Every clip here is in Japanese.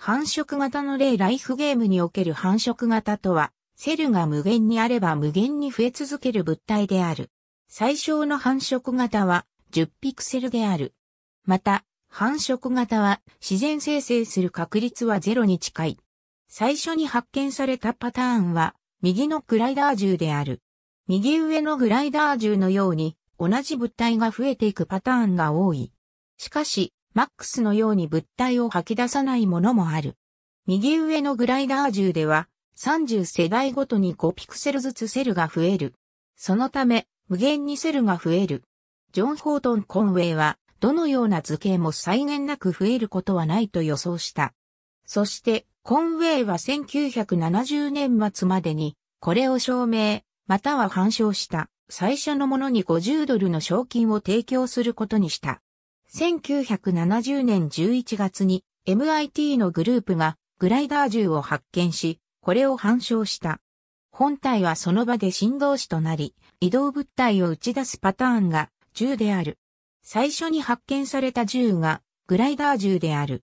繁殖型の例ライフゲームにおける繁殖型とは、セルが無限にあれば無限に増え続ける物体である。最小の繁殖型は10ピクセルである。また、繁殖型は自然生成する確率はゼロに近い。最初に発見されたパターンは、右のグライダー銃である。右上のグライダー銃のように、同じ物体が増えていくパターンが多い。しかし、マックスのように物体を吐き出さないものもある。右上のグライダー銃では、30世代ごとに5ピクセルずつセルが増える。そのため、無限にセルが増える。ジョン・ホートン・コンウェイは、どのような図形も際限なく増えることはないと予想した。そして、コンウェイは1970年末までに、これを証明、または反証した、最初のものに50ドルの賞金を提供することにした。1970年11月に MIT のグループがグライダー銃を発見し、これを反証した。本体はその場で振動子となり、移動物体を打ち出すパターンが銃である。最初に発見された銃がグライダー銃である。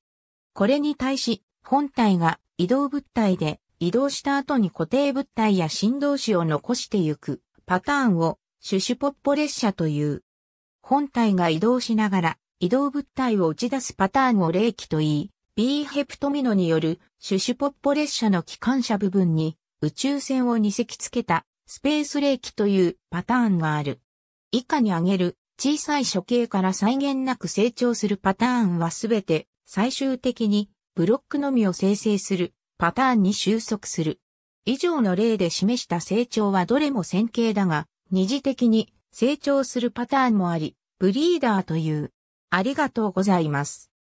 これに対し、本体が移動物体で移動した後に固定物体や振動子を残してゆくパターンをシュシュポッポ列車という。本体が移動しながら移動物体を打ち出すパターンを冷気と言い、B ヘプトミノによるシュシュポッポ列車の機関車部分に宇宙船を2隻付けたスペース冷気というパターンがある。以下に挙げる小さい処刑から際限なく成長するパターンはすべて最終的にブロックのみを生成するパターンに収束する。以上の例で示した成長はどれも線形だが、二次的に成長するパターンもあり、ブリーダーというありがとうございます。